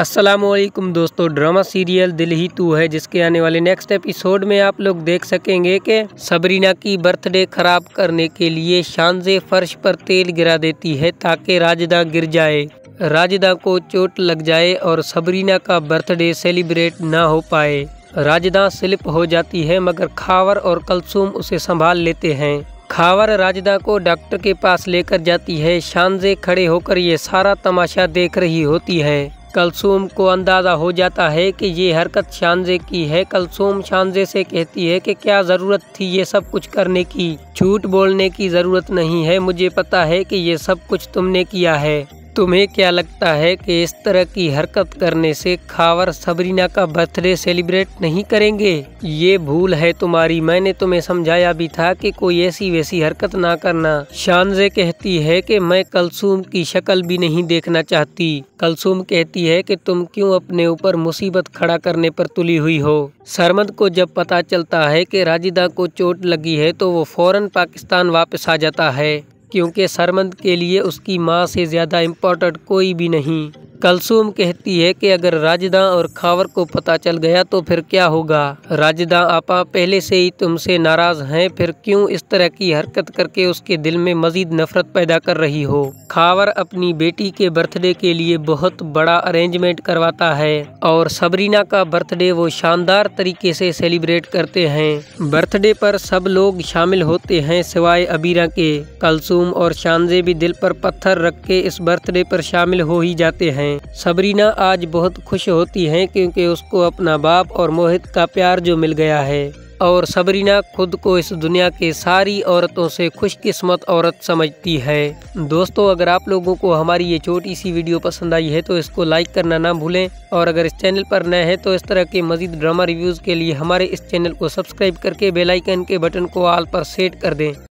असलकुम दोस्तों drama serial दिल ही तू है जिसके आने वाले नेक्स्ट एपिसोड में आप लोग देख सकेंगे कि सबरीना की बर्थडे खराब करने के लिए शानजे फर्श पर तेल गिरा देती है ताकि राजदा गिर जाए राजदा को चोट लग जाए और सबरीना का बर्थडे सेलिब्रेट ना हो पाए राजदा स्लिप हो जाती है मगर खावर और कलसुम उसे संभाल लेते हैं खावर राजदा को डॉक्टर के पास लेकर जाती है शानजे खड़े होकर ये सारा तमाशा देख रही होती है कलसूम को अंदाज़ा हो जाता है कि ये हरकत शानजे की है कलसूम शानजे से कहती है कि क्या ज़रूरत थी ये सब कुछ करने की झूठ बोलने की ज़रूरत नहीं है मुझे पता है कि ये सब कुछ तुमने किया है तुम्हें क्या लगता है कि इस तरह की हरकत करने से खावर सबरीना का बर्थडे सेलिब्रेट नहीं करेंगे ये भूल है तुम्हारी मैंने तुम्हें समझाया भी था कि कोई ऐसी वैसी हरकत ना करना शानजे कहती है कि मैं कलसुम की शक्ल भी नहीं देखना चाहती कलसुम कहती है कि तुम क्यों अपने ऊपर मुसीबत खड़ा करने पर तुली हुई हो सरमद को जब पता चलता है कि राजिदा को चोट लगी है तो वो फौरन पाकिस्तान वापस आ जाता है क्योंकि सरमंद के लिए उसकी माँ से ज़्यादा इम्पोर्टेंट कोई भी नहीं कलसुम कहती है कि अगर राजदा और खावर को पता चल गया तो फिर क्या होगा राजदा आपा पहले से ही तुमसे नाराज हैं फिर क्यों इस तरह की हरकत करके उसके दिल में मजीद नफरत पैदा कर रही हो खावर अपनी बेटी के बर्थडे के लिए बहुत बड़ा अरेंजमेंट करवाता है और सबरीना का बर्थडे वो शानदार तरीके से सेलिब्रेट करते हैं बर्थडे पर सब लोग शामिल होते हैं सिवाय अबीरा के कलसुम और शानजे भी दिल पर पत्थर रख के इस बर्थडे पर शामिल हो ही जाते हैं हैं सबरीना आज बहुत खुश होती हैं क्योंकि उसको अपना बाप और मोहित का प्यार जो मिल गया है और सबरीना खुद को इस दुनिया के सारी औरतों से खुशकिस्मत औरत समझती है दोस्तों अगर आप लोगों को हमारी ये छोटी सी वीडियो पसंद आई है तो इसको लाइक करना ना भूलें और अगर इस चैनल पर नए हैं तो इस तरह के मजीद ड्रामा रिव्यूज़ के लिए हमारे इस चैनल को सब्सक्राइब करके बेलाइकन के बटन को आल पर सेट कर दें